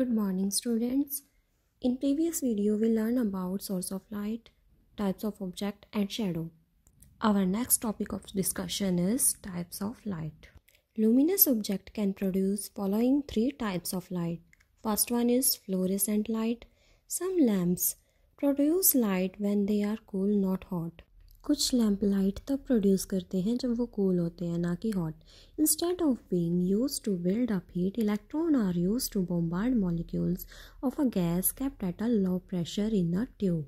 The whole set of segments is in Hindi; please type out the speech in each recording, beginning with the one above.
Good morning students. In previous video we learned about source of light, types of object and shadow. Our next topic of discussion is types of light. Luminous object can produce following three types of light. First one is fluorescent light. Some lamps produce light when they are cool not hot. कुछ लैंप लाइट तब प्रोड्यूस करते हैं जब वो कूल होते हैं ना कि hot instead of being used to build up heat electron are used to bombard molecules of a gas kept at a low pressure in a tube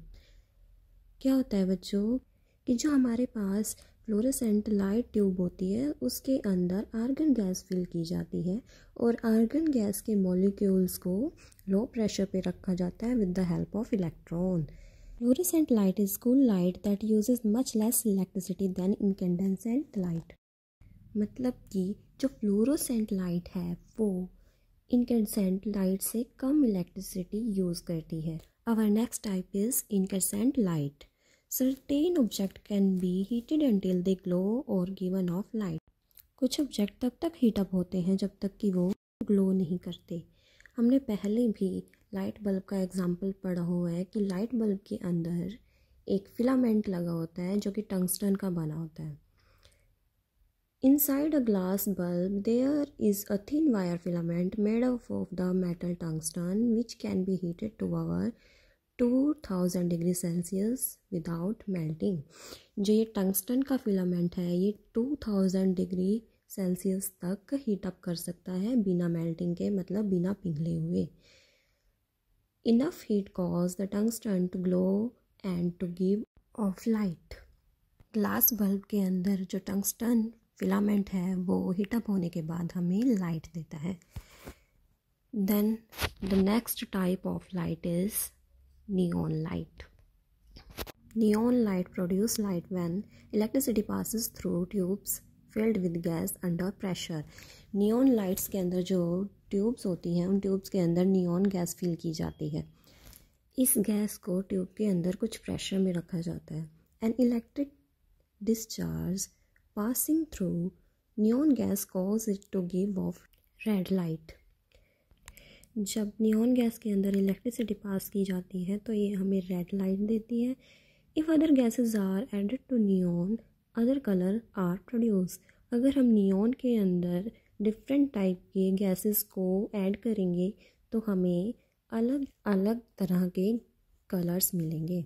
क्या होता है बच्चों कि जो हमारे पास फ्लोरेसेंट लाइट ट्यूब होती है उसके अंदर आर्गन गैस फिल की जाती है और आर्गन गैस के मॉलिक्यूल्स को लो प्रेशर पे रखा जाता है with the help of electron Fluorescent light is cool light that uses much less electricity than incandescent light. मतलब कि जो फ्लोरोसेंट लाइट है वो इनकेंसेंट लाइट से कम इलेक्ट्रिसिटी यूज़ करती है our next type is incandescent light certain object can be heated until they glow और गिवन ऑफ लाइट कुछ ऑब्जेक्ट तब तक हीटअप होते हैं जब तक कि वो ग्लो नहीं करते हमने पहले भी लाइट बल्ब का एग्ज़ाम्पल पढ़ा हुआ है कि लाइट बल्ब के अंदर एक फिलामेंट लगा होता है जो कि टंगस्टन का बना होता है a glass bulb there is a thin wire filament made up of the metal tungsten which can be heated to over two thousand degree Celsius without melting जो ये टंगस्टन का फिलामेंट है ये टू थाउजेंड डिग्री सेल्सियस तक हीट अप कर सकता है बिना मेल्टिंग के मतलब बिना पिघले हुए Enough heat caused the tungsten to glow and to give off light. Glass bulb के अंदर जो टंगस्टन फिलामेंट है वो हीटअप होने के बाद हमें लाइट देता है then the next type of light is neon light. Neon light produces light when electricity passes through tubes filled with gas under pressure neon lights के अंदर जो ट्यूब्स होती हैं उन ट्यूब्स के अंदर neon गैस फिल की जाती है इस गैस को ट्यूब के अंदर कुछ प्रेशर में रखा जाता है an electric discharge passing through neon gas cause it to give off red light जब न्योन गैस के अंदर इलेक्ट्रिसिटी पास की जाती है तो ये हमें रेड लाइट देती है if other gases are added to neon other colour are produce अगर हम नियॉन के अंदर डिफरेंट टाइप के गैसेस को ऐड करेंगे तो हमें अलग अलग तरह के कलर्स मिलेंगे